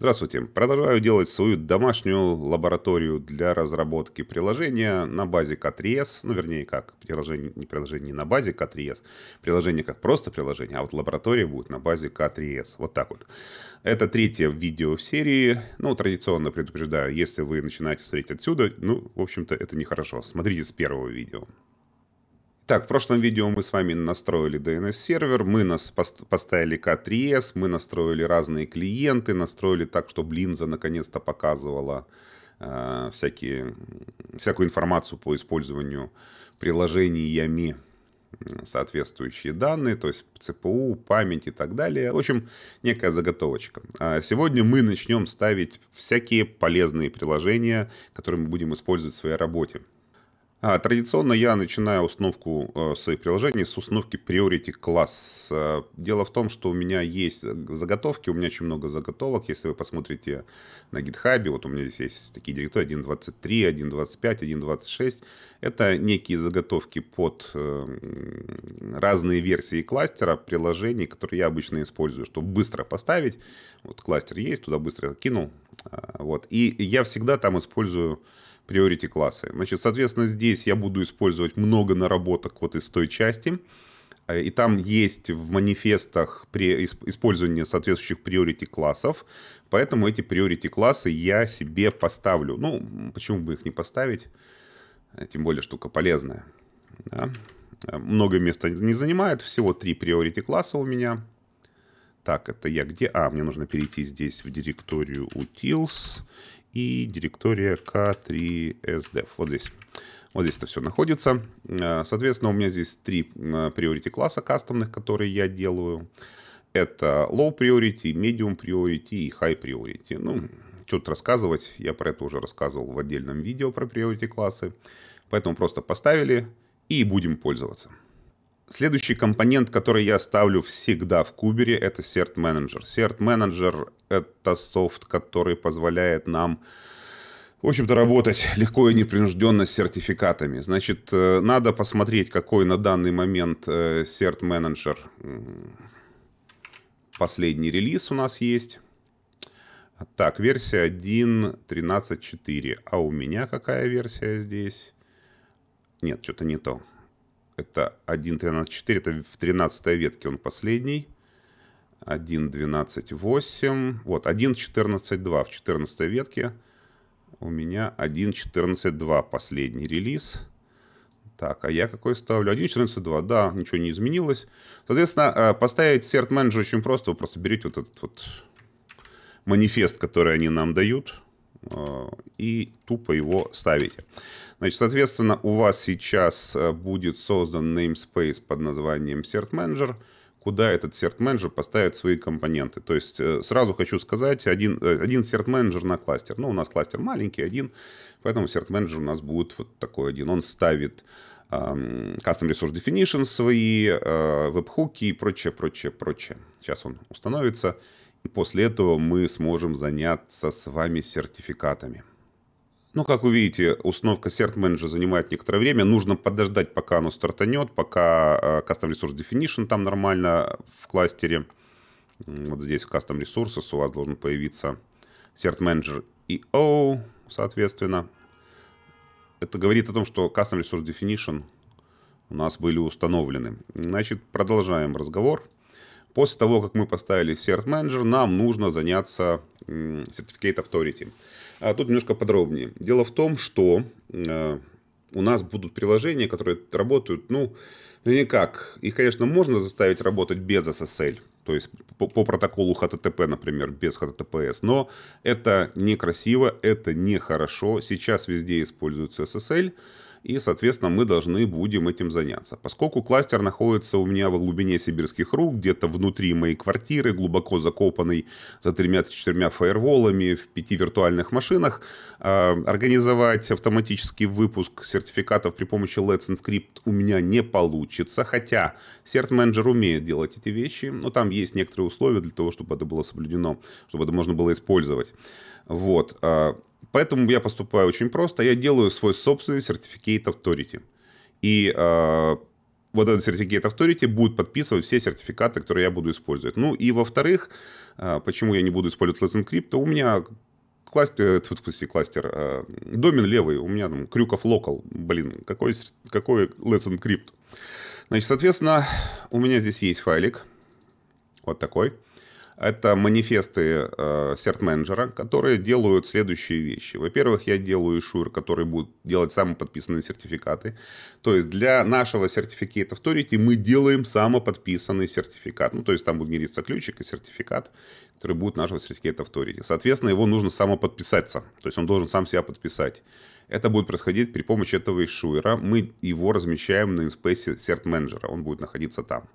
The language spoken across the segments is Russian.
Здравствуйте! Продолжаю делать свою домашнюю лабораторию для разработки приложения на базе K3S. Ну, вернее, как приложение, не приложение не на базе K3S, приложение как просто приложение, а вот лаборатория будет на базе K3S. Вот так вот. Это третье видео в серии. Ну, традиционно предупреждаю, если вы начинаете смотреть отсюда, ну, в общем-то, это нехорошо. Смотрите с первого видео. Так, в прошлом видео мы с вами настроили DNS-сервер, мы нас поставили K3S, а мы настроили разные клиенты, настроили так, чтобы линза наконец-то показывала э, всякие, всякую информацию по использованию приложениями соответствующие данные, то есть CPU, память и так далее. В общем, некая заготовочка. А сегодня мы начнем ставить всякие полезные приложения, которые мы будем использовать в своей работе. А, традиционно я начинаю установку э, своих приложений с установки Priority Class. Э, дело в том, что у меня есть э, заготовки, у меня очень много заготовок. Если вы посмотрите на GitHub, вот у меня здесь есть такие директоры 1.23, 1.25, 1.26. Это некие заготовки под э, разные версии кластера приложений, которые я обычно использую, чтобы быстро поставить. Вот кластер есть, туда быстро кинул. Вот. И я всегда там использую priority классы. Значит, соответственно, здесь я буду использовать много наработок вот из той части. Э, и там есть в манифестах использование соответствующих priority классов. Поэтому эти priority классы я себе поставлю. Ну, почему бы их не поставить? Э, тем более штука полезная. Да? Э, много места не занимает. Всего три priority класса у меня. Так, это я где? А, мне нужно перейти здесь в директорию utils и директория K3SDEV. Вот здесь. Вот здесь это все находится. Э, соответственно, у меня здесь три priority класса кастомных, которые я делаю. Это low priority, medium priority и high priority. Ну, что тут рассказывать, я про это уже рассказывал в отдельном видео про priority классы. Поэтому просто поставили и будем пользоваться. Следующий компонент, который я ставлю всегда в Кубере, это CERT Manager. CERT Manager это софт, который позволяет нам в общем-то, работать легко и непринужденно с сертификатами. Значит, э, надо посмотреть, какой на данный момент э, серт-менеджер последний релиз у нас есть. Так, версия 1.13.4. А у меня какая версия здесь? Нет, что-то не то. Это 1.13.4, это в 13 ветке он последний. 1.12.8. Вот, 1.14.2 в 14 ветке. У меня 1.14.2 последний релиз. Так, а я какой ставлю? 1.14.2, да, ничего не изменилось. Соответственно, а, поставить серт менеджер очень просто. Вы просто берете вот этот вот манифест, который они нам дают, а, и тупо его ставите. Значит, соответственно, у вас сейчас а, будет создан namespace под названием cert manager куда этот серт менеджер поставит свои компоненты. То есть э, сразу хочу сказать, один, э, один серт менеджер на кластер. Ну, у нас кластер маленький, один, поэтому серт менеджер у нас будет вот такой один. Он ставит Um, custom Resource Definition свои, uh, веб-хуки и прочее, прочее, прочее. Сейчас он установится. И после этого мы сможем заняться с вами сертификатами. Ну, как вы видите, установка CERT Manager занимает некоторое время. Нужно подождать, пока оно стартанет, пока э, Custom Resource Definition там нормально в кластере. Вот здесь в Custom Resources у вас должен появиться CERT Manager EO, соответственно. Это говорит о том, что Custom Resource Definition у нас были установлены. Значит, продолжаем разговор. После того, как мы поставили CERT Manager, нам нужно заняться Certificate Authority. А тут немножко подробнее. Дело в том, что э, у нас будут приложения, которые работают, ну, ну никак. Их, конечно, можно заставить работать без SSL, то есть по, по протоколу HTTP, например, без HTTPS, но это некрасиво, это нехорошо. Сейчас везде используется SSL, и, соответственно, мы должны будем этим заняться. Поскольку кластер находится у меня в глубине сибирских рук, где-то внутри моей квартиры, глубоко закопанный за тремя-четырьмя фаерволами в пяти виртуальных машинах, э, организовать автоматический выпуск сертификатов при помощи Let's Encrypt у меня не получится, хотя Cert Manager умеет делать эти вещи, но там есть некоторые условия для того, чтобы это было соблюдено, чтобы это можно было использовать. Вот. А, Поэтому я поступаю очень просто. Я делаю свой собственный сертификат Authority. И э, вот этот сертификат Authority будет подписывать все сертификаты, которые я буду использовать. Ну и во-вторых, э, почему я не буду использовать Let's Encrypt, у меня кластер, э, прости, кластер, э, домен левый, у меня там крюков локал, блин, какой, какой Let's Encrypt. Значит, соответственно, у меня здесь есть файлик, вот такой – это манифесты э, серт-менеджера, которые делают следующие вещи. Во-первых, я делаю шур, который будет делать самоподписанные сертификаты. То есть для нашего Certificate Authority мы делаем самоподписанный сертификат. Ну, то есть там будет генериться ключик и сертификат, который будет нашего Certificate Authority. Соответственно, его нужно самоподписаться. То есть он должен сам себя подписать. Это будет происходить при помощи этого ишуера. Мы его размещаем на инспейсе серт-менеджера. Он будет находиться там.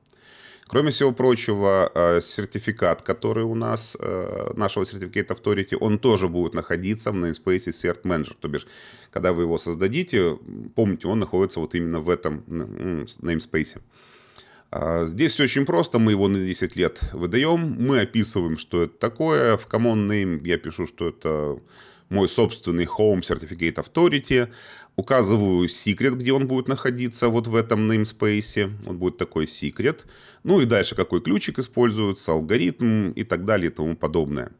Кроме всего прочего, э, сертификат, который у нас, э, нашего сертификата Authority, он тоже будет находиться в namespace Cert Manager. То бишь, когда вы его создадите, помните, он находится вот именно в этом namespace. А, здесь все очень просто, мы его на 10 лет выдаем, мы описываем, что это такое, в common name я пишу, что это мой собственный Home Certificate Authority, указываю секрет, где он будет находиться вот в этом namespace, он будет такой секрет, ну и дальше какой ключик используется, алгоритм и так далее и тому подобное.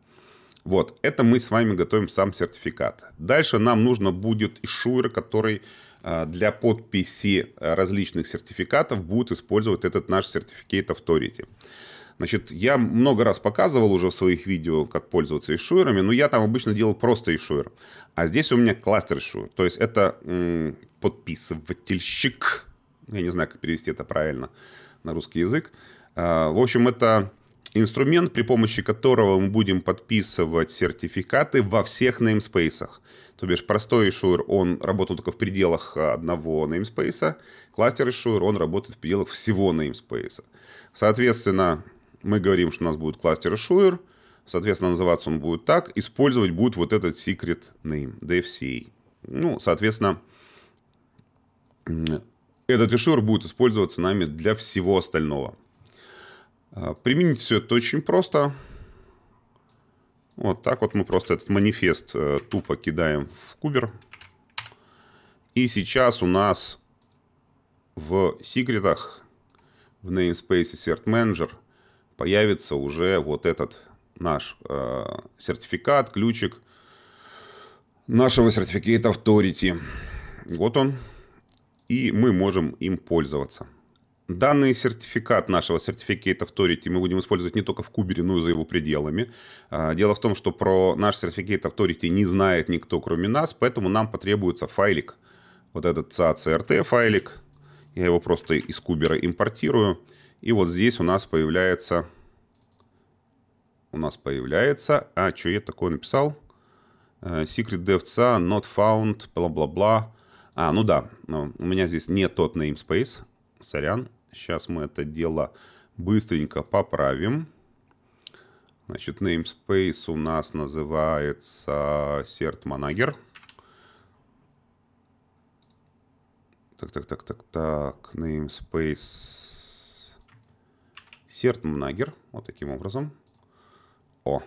Вот, это мы с вами готовим сам сертификат. Дальше нам нужно будет ишуер, который а, для подписи а, различных сертификатов будет использовать этот наш сертификат Authority. Значит, я много раз показывал уже в своих видео, как пользоваться ишуерами, но я там обычно делал просто ишуер. А здесь у меня кластер ишуер, то есть это м- подписывательщик, я не знаю, как перевести это правильно на русский язык. А, в общем, это инструмент, при помощи которого мы будем подписывать сертификаты во всех неймспейсах. То бишь простой ишуер, он работает только в пределах одного неймспейса, кластер ишуер, он работает в пределах всего неймспейса. Соответственно, мы говорим, что у нас будет кластер Shure, соответственно, называться он будет так, использовать будет вот этот secret name, DFCA. Ну, соответственно, этот Azure будет использоваться нами для всего остального. А, применить все это очень просто. Вот так вот мы просто этот манифест э, тупо кидаем в кубер. И сейчас у нас в секретах в namespace Cert Manager – появится уже вот этот наш э, сертификат, ключик нашего сертификата Authority. Вот он. И мы можем им пользоваться. Данный сертификат нашего сертификата Authority мы будем использовать не только в Кубере, но и за его пределами. А, дело в том, что про наш сертификат Authority не знает никто, кроме нас, поэтому нам потребуется файлик. Вот этот CACRT файлик. Я его просто из Кубера импортирую. И вот здесь у нас появляется... У нас появляется... А, что я такое написал? Э, Secret DevCA not found, бла-бла-бла. А, ну да, у меня здесь не тот namespace. Сорян. Сейчас мы это дело быстренько поправим. Значит, namespace у нас называется cert manager. Так, так, так, так, так, namespace Сертмнагер. Вот таким образом. О.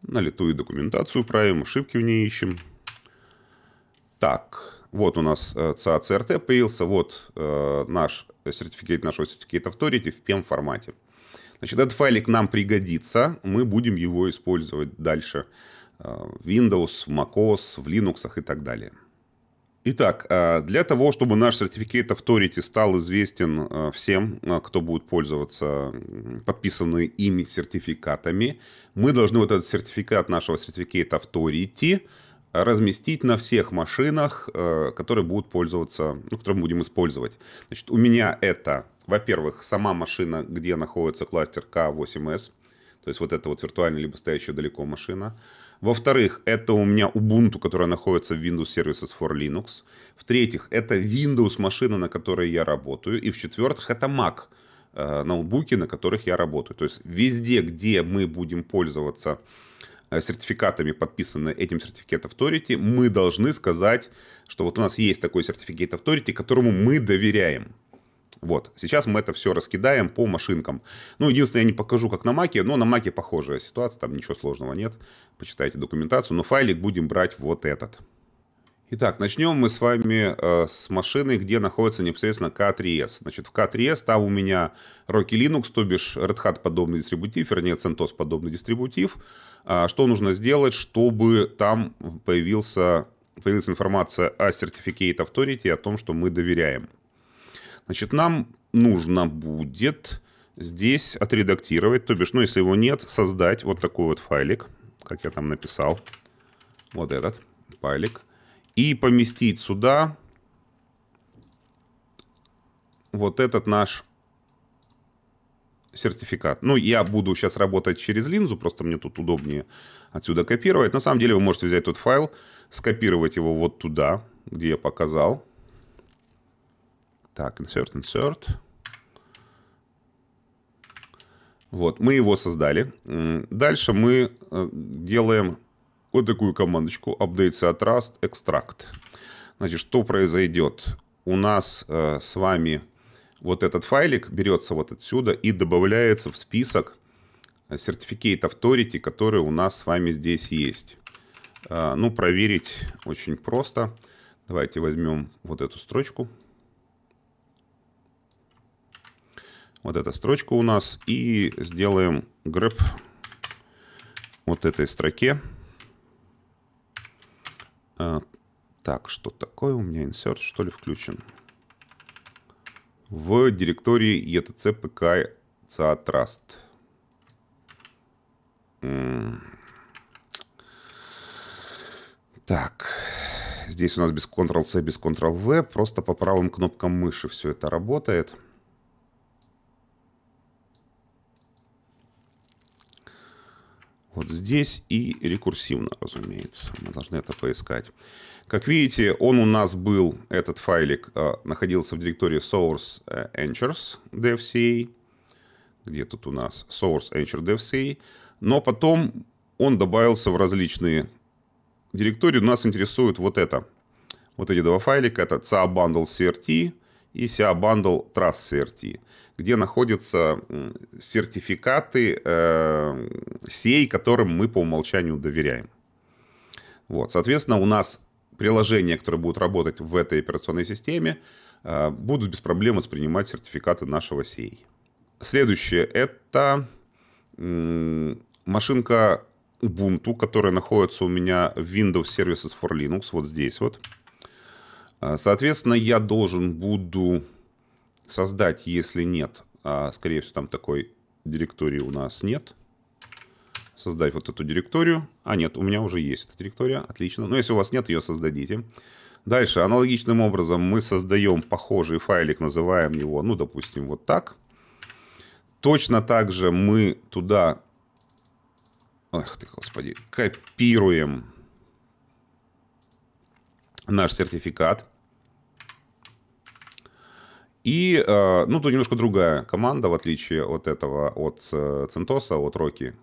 На лету и документацию правим, ошибки в ней ищем. Так, вот у нас CACRT э, появился, вот э, наш сертификат нашего сертификата Authority в PEM формате. Значит, этот файлик нам пригодится, мы будем его использовать дальше э, в Windows, в MacOS, в Linux и так далее. Итак, а, для того, чтобы наш сертификат Authority стал известен а, всем, а, кто будет пользоваться подписанными ими сертификатами, мы должны вот этот сертификат нашего сертификата Authority разместить на всех машинах, которые будут пользоваться, ну, которые мы будем использовать. Значит, у меня это, во-первых, сама машина, где находится кластер K8S, то есть вот это вот виртуальная либо стоящая далеко машина – во-вторых, это у меня Ubuntu, которая находится в Windows Services for Linux. В-третьих, это Windows машина, на которой я работаю. И в-четвертых, это Mac э, ноутбуки, на которых я работаю. То есть везде, где мы будем пользоваться э, сертификатами, подписанными этим сертификат Authority, мы должны сказать, что вот у нас есть такой сертификат Authority, которому мы доверяем. Вот. Сейчас мы это все раскидаем по машинкам. Ну, единственное, я не покажу, как на маке, но на маке похожая ситуация, там ничего сложного нет. Почитайте документацию, но файлик будем брать вот этот. Итак, начнем мы с вами э, с машины, где находится непосредственно K3S. Значит, в K3S там у меня Rocky Linux, то бишь Red Hat подобный дистрибутив, вернее CentOS подобный дистрибутив. А, что нужно сделать, чтобы там появился, появилась информация о Certificate Authority, о том, что мы доверяем. Значит, нам нужно будет здесь отредактировать, то бишь, ну, если его нет, создать вот такой вот файлик, как я там написал, вот этот файлик, и поместить сюда вот этот наш сертификат. Ну, я буду сейчас работать через линзу, просто мне тут удобнее отсюда копировать. На самом деле вы можете взять тот файл, скопировать его вот туда, где я показал, так, insert, insert. Вот, мы его создали. Дальше мы э, делаем вот такую командочку update trust extract. Значит, что произойдет? У нас э, с вами вот этот файлик берется вот отсюда и добавляется в список Certificate э, Authority, который у нас с вами здесь есть. Э, ну, проверить очень просто. Давайте возьмем вот эту строчку, Вот эта строчка у нас. И сделаем grep вот этой строке. А, так, что такое? У меня insert, что ли, включен? В директории etc pk trust. Так, здесь у нас без Ctrl-C, без Ctrl-V, просто по правым кнопкам мыши все это работает. вот здесь и рекурсивно, разумеется. Мы должны это поискать. Как видите, он у нас был, этот файлик, э, находился в директории source э, anchors dfca, где тут у нас source anchor dfca, но потом он добавился в различные директории. Нас интересует вот это. Вот эти два файлика, это ca bundle crt, и Сиабандл Trust CRT, где находятся сертификаты э, сей, которым мы по умолчанию доверяем. Вот, соответственно, у нас приложения, которые будут работать в этой операционной системе, э, будут без проблем воспринимать сертификаты нашего сей. Следующее – это э, машинка Ubuntu, которая находится у меня в Windows Services for Linux, вот здесь вот. А, соответственно, я должен буду создать, если нет, а, скорее всего, там такой директории у нас нет, создать вот эту директорию. А нет, у меня уже есть эта директория, отлично. Но ну, если у вас нет, ее создадите. Дальше, аналогичным образом мы создаем похожий файлик, называем его, ну, допустим, вот так. Точно так же мы туда, ох ты, господи, копируем наш сертификат. И, э, ну, тут немножко другая команда, в отличие от этого, от э, Центоса, от Роки.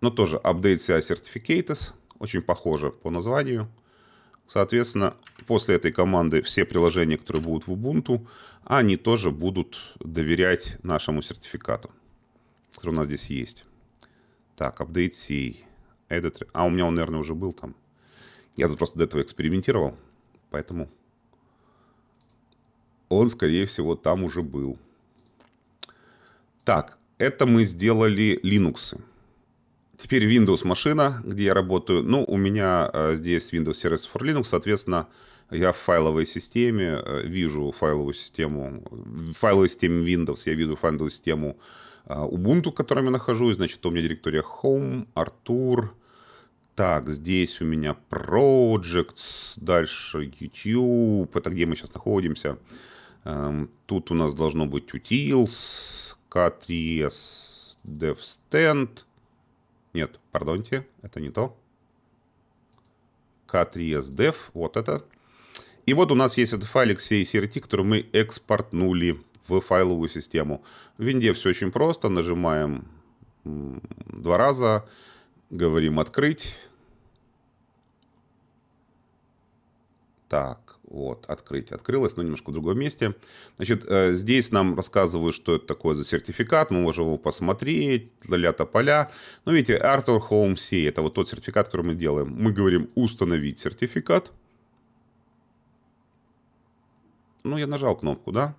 Но тоже Update CI Certificates, очень похоже по названию. Соответственно, после этой команды все приложения, которые будут в Ubuntu, они тоже будут доверять нашему сертификату, который у нас здесь есть. Так, Update CI. Editor. А у меня он, наверное, уже был там. Я тут просто до этого экспериментировал, поэтому он, скорее всего, там уже был. Так, это мы сделали Linux. Теперь Windows машина, где я работаю. Ну, у меня э, здесь Windows Service for Linux, соответственно, я в файловой системе э, вижу файловую систему, в файловой системе Windows я вижу файловую систему э, Ubuntu, в которой я нахожусь. Значит, у меня директория Home, Artur. Так, здесь у меня Projects, дальше YouTube, это где мы сейчас находимся. Эм, тут у нас должно быть utils, k3s, devstand. Нет, пардонте, это не то. k3s dev, вот это. И вот у нас есть этот файлик CSRT, который мы экспортнули в файловую систему. В винде все очень просто. Нажимаем два раза, говорим «Открыть». Так, вот, открыть. Открылось, но немножко в другом месте. Значит, э, здесь нам рассказывают, что это такое за сертификат. Мы можем его посмотреть, ля-то поля. Ну, видите, Arthur Home C, это вот тот сертификат, который мы делаем. Мы говорим «Установить сертификат». Ну, я нажал кнопку, да?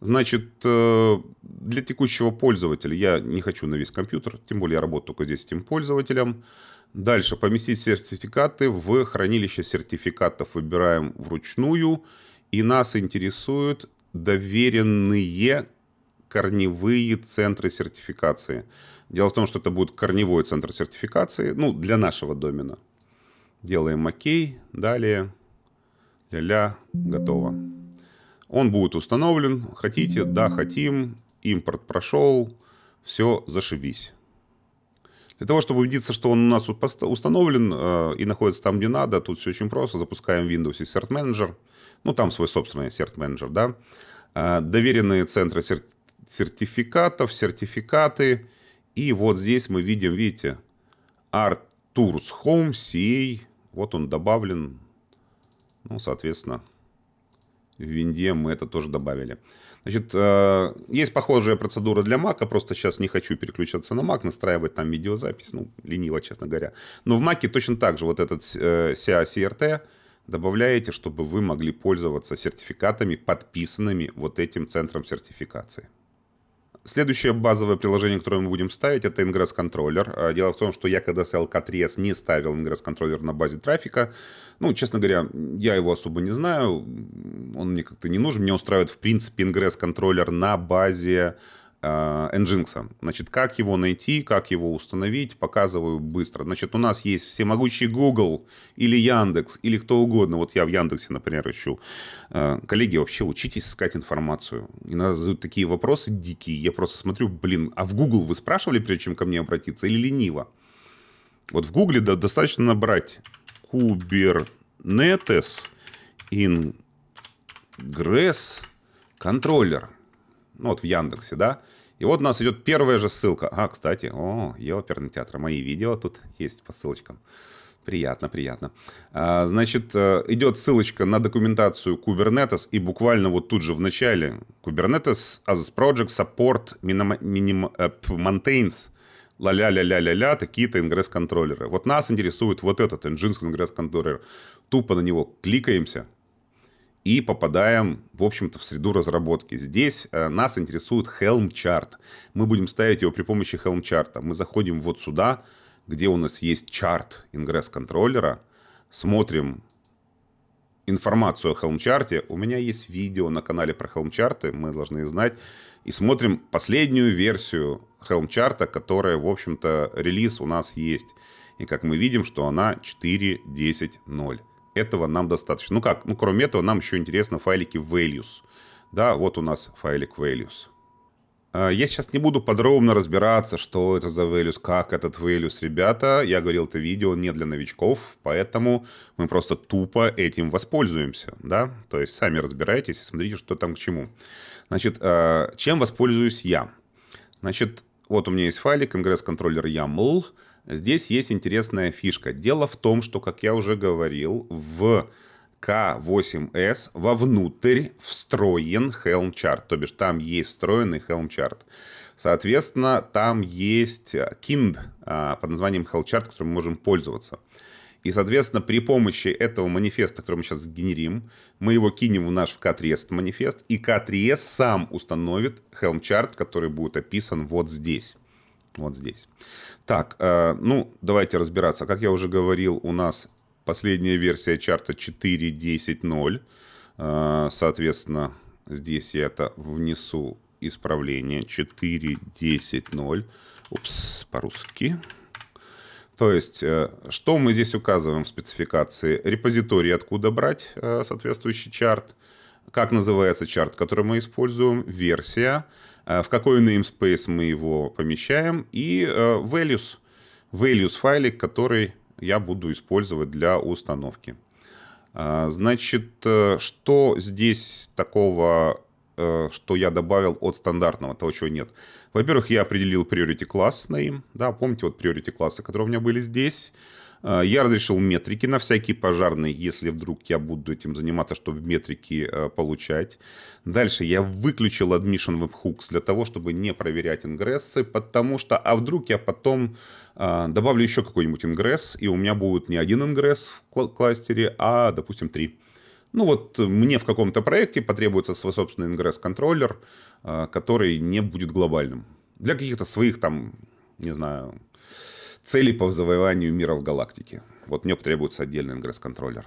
Значит, э, для текущего пользователя я не хочу на весь компьютер, тем более я работаю только здесь с этим пользователем. Дальше поместить сертификаты в хранилище сертификатов выбираем вручную. И нас интересуют доверенные корневые центры сертификации. Дело в том, что это будет корневой центр сертификации, ну, для нашего домена. Делаем ОК, далее, ля-ля, готово. Он будет установлен, хотите, да, хотим, импорт прошел, все, зашибись. Для того, чтобы убедиться, что он у нас установлен э, и находится там, где надо, тут все очень просто. Запускаем Windows и Manager. Ну, там свой собственный Cert Manager, да. Э, доверенные центры сертификатов, сертификаты. И вот здесь мы видим, видите, Arturs Home CA. Вот он добавлен. Ну, соответственно, в винде мы это тоже добавили. Значит, э, есть похожая процедура для Mac, просто сейчас не хочу переключаться на Mac, настраивать там видеозапись, ну, лениво, честно говоря. Но в Mac точно так же вот этот CA э, CRT добавляете, чтобы вы могли пользоваться сертификатами, подписанными вот этим центром сертификации. Следующее базовое приложение, которое мы будем ставить, это ingress контроллер а, Дело в том, что я, когда ставил K3S, не ставил ingress контроллер на базе трафика. Ну, честно говоря, я его особо не знаю. Он мне как-то не нужен. Мне устраивает, в принципе, ingress контроллер на базе а, Nginx. Значит, как его найти, как его установить, показываю быстро. Значит, у нас есть всемогущий Google или Яндекс, или кто угодно. Вот я в Яндексе, например, ищу. А, коллеги, вообще учитесь искать информацию. Иногда задают такие вопросы дикие. Я просто смотрю, блин, а в Google вы спрашивали, прежде чем ко мне обратиться, или лениво? Вот в Google да, достаточно набрать Kubernetes Ingress контроллер – ну вот в Яндексе, да, и вот у нас идет первая же ссылка. А, кстати, о, и оперный театр. Мои видео тут есть по ссылочкам. Приятно, приятно. А, значит, э, идет ссылочка на документацию Kubernetes, и буквально вот тут же в начале Kubernetes as project support minim, minim, э, maintains ля-ля-ля-ля-ля, такие-то то ingress контроллеры Вот нас интересует вот этот Nginx ингресс-контроллер. Тупо на него кликаемся, и попадаем, в общем-то, в среду разработки. Здесь э, нас интересует Helm Chart. Мы будем ставить его при помощи Helm Chart. Мы заходим вот сюда, где у нас есть чарт ингресс-контроллера, смотрим информацию о Helm Chart. У меня есть видео на канале про Helm Chart, мы должны их знать. И смотрим последнюю версию Helm Chart, которая, в общем-то, релиз у нас есть. И как мы видим, что она 4.10.0 этого нам достаточно. Ну как, ну кроме этого нам еще интересно файлики values. Да, вот у нас файлик values. А, я сейчас не буду подробно разбираться, что это за values, как этот values, ребята. Я говорил, это видео не для новичков, поэтому мы просто тупо этим воспользуемся, да? То есть сами разбирайтесь и смотрите, что там к чему. Значит, а, чем воспользуюсь я? Значит, вот у меня есть файлик ingress controller YAML здесь есть интересная фишка. Дело в том, что, как я уже говорил, в к8С вовнутрь встроен Helm Chart, то бишь там есть встроенный Helm Chart. Соответственно, там есть э, kind э, под названием Helm Chart, которым мы можем пользоваться. И, соответственно, при помощи этого манифеста, который мы сейчас генерим, мы его кинем в наш в K3S манифест, и K3S сам установит Helm Chart, который будет описан вот здесь. Вот здесь. Так, э, ну, давайте разбираться. Как я уже говорил, у нас последняя версия чарта 4.10.0. Э, соответственно, здесь я это внесу исправление 4.10.0. Упс, по-русски. То есть, э, что мы здесь указываем в спецификации? Репозиторий, откуда брать соответствующий чарт, как называется чарт, который мы используем, версия, Э, в какой namespace мы его помещаем, и э, values, values файлик, который я буду использовать для установки. Э, значит, что здесь такого, что я добавил от стандартного, того, чего нет? Во-первых, я определил priority класс name, да, помните вот priority классы, которые у меня были здесь. Э, я разрешил метрики на всякие пожарные, если вдруг я буду этим заниматься, чтобы метрики э, получать. Дальше я выключил Admission Webhooks для того, чтобы не проверять ингрессы, потому что, а вдруг я потом э, добавлю еще какой-нибудь ингресс, и у меня будет не один ингресс в кластере, а, допустим, три. Ну вот мне в каком-то проекте потребуется свой собственный ингресс-контроллер, который не будет глобальным. Для каких-то своих там, не знаю, Цели по завоеванию мира в галактике. Вот мне потребуется отдельный ингресс-контроллер.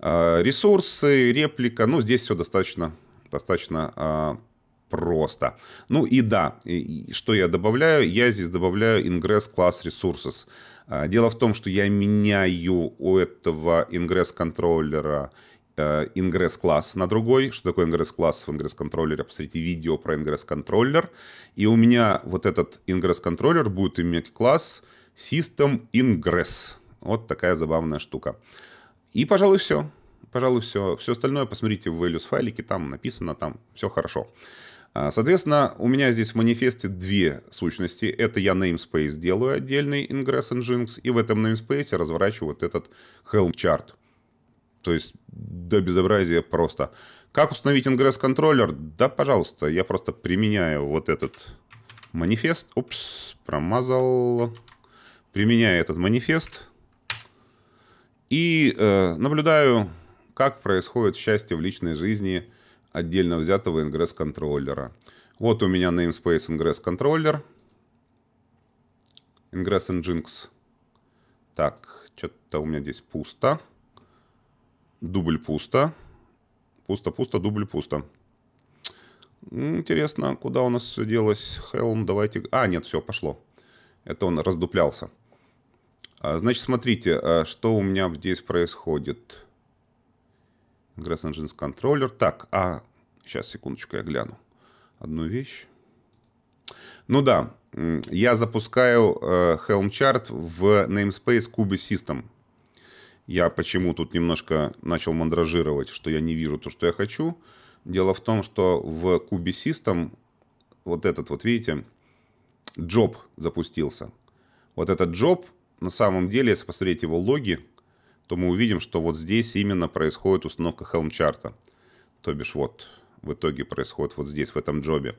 А, ресурсы, реплика, ну, здесь все достаточно, достаточно а, просто. Ну и да, и что я добавляю? Я здесь добавляю ingress класс resources. Дело в том, что я меняю у этого ingress контроллера ingress а, класс на другой. Что такое ingress класс в ingress контроллере? Посмотрите видео про ingress контроллер. И у меня вот этот ingress контроллер будет иметь класс System Ingress. Вот такая забавная штука. И, пожалуй, все. Пожалуй, все. Все остальное посмотрите в values файлике, там написано, там все хорошо. А, соответственно, у меня здесь в манифесте две сущности. Это я namespace делаю отдельный Ingress Nginx, и в этом namespace разворачиваю вот этот Helm Chart. То есть до безобразия просто. Как установить Ingress контроллер? Да, пожалуйста, я просто применяю вот этот манифест. Упс, промазал применяю этот манифест и э, наблюдаю, как происходит счастье в личной жизни отдельно взятого ингресс-контроллера. Вот у меня namespace ingress-контроллер. Ingress Nginx. Так, что-то у меня здесь пусто. Дубль пусто. Пусто, пусто, дубль пусто. Интересно, куда у нас все делось? Helm, давайте... А, нет, все, пошло. Это он раздуплялся. А, значит, смотрите, а, что у меня здесь происходит. Ingress Engines Controller. Так, а... Сейчас, секундочку, я гляну. Одну вещь. Ну да, я запускаю э, Helm Chart в namespace Cube System. Я почему тут немножко начал мандражировать, что я не вижу то, что я хочу. Дело в том, что в Cube System вот этот вот, видите, job запустился. Вот этот job на самом деле, если посмотреть его логи, то мы увидим, что вот здесь именно происходит установка Helm-чарта. То бишь вот, в итоге происходит вот здесь, в этом джобе.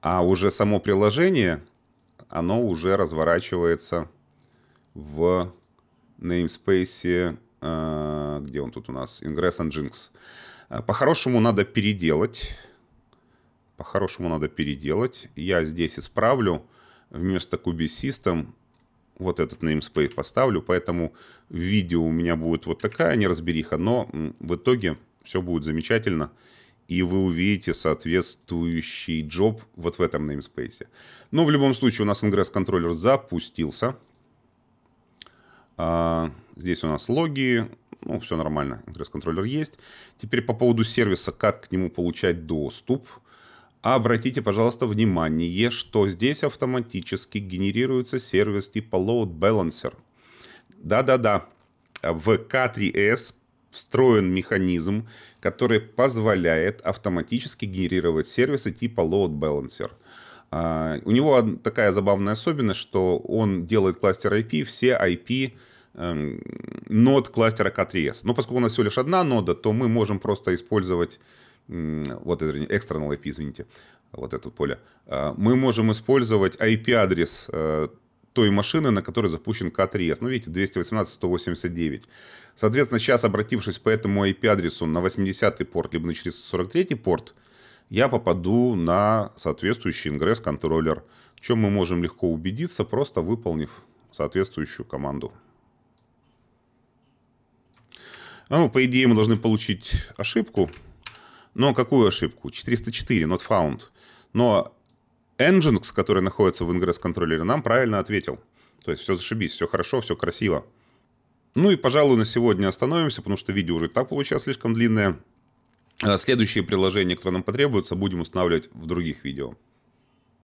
А уже само приложение, оно уже разворачивается в namespace, э, где он тут у нас, Ingress and Jinx. Э, по-хорошему надо переделать. По-хорошему надо переделать. Я здесь исправлю. Вместо QB System вот этот namespace поставлю, поэтому видео у меня будет вот такая неразбериха, но в итоге все будет замечательно, и вы увидите соответствующий джоб вот в этом namespace. Но в любом случае у нас ingress-контроллер запустился. А, здесь у нас логи, ну, все нормально, ingress-контроллер есть. Теперь по поводу сервиса, как к нему получать доступ – Обратите, пожалуйста, внимание, что здесь автоматически генерируется сервис типа Load Balancer. Да-да-да, в K3S встроен механизм, который позволяет автоматически генерировать сервисы типа Load Balancer. А, у него такая забавная особенность, что он делает кластер IP, все IP эм, нод кластера K3S. Но поскольку у нас всего лишь одна нода, то мы можем просто использовать вот external IP, извините, вот это поле, а, мы можем использовать IP-адрес э, той машины, на которой запущен K3S. Ну, видите, 218.189. Соответственно, сейчас, обратившись по этому IP-адресу на 80-й порт, либо на 443-й порт, я попаду на соответствующий ингресс-контроллер, в чем мы можем легко убедиться, просто выполнив соответствующую команду. Ну, по идее, мы должны получить ошибку, но какую ошибку? 404, not found. Но Nginx, который находится в ингресс-контроллере, нам правильно ответил. То есть все зашибись, все хорошо, все красиво. Ну и, пожалуй, на сегодня остановимся, потому что видео уже и так получилось слишком длинное. А следующие приложения, которые нам потребуются, будем устанавливать в других видео.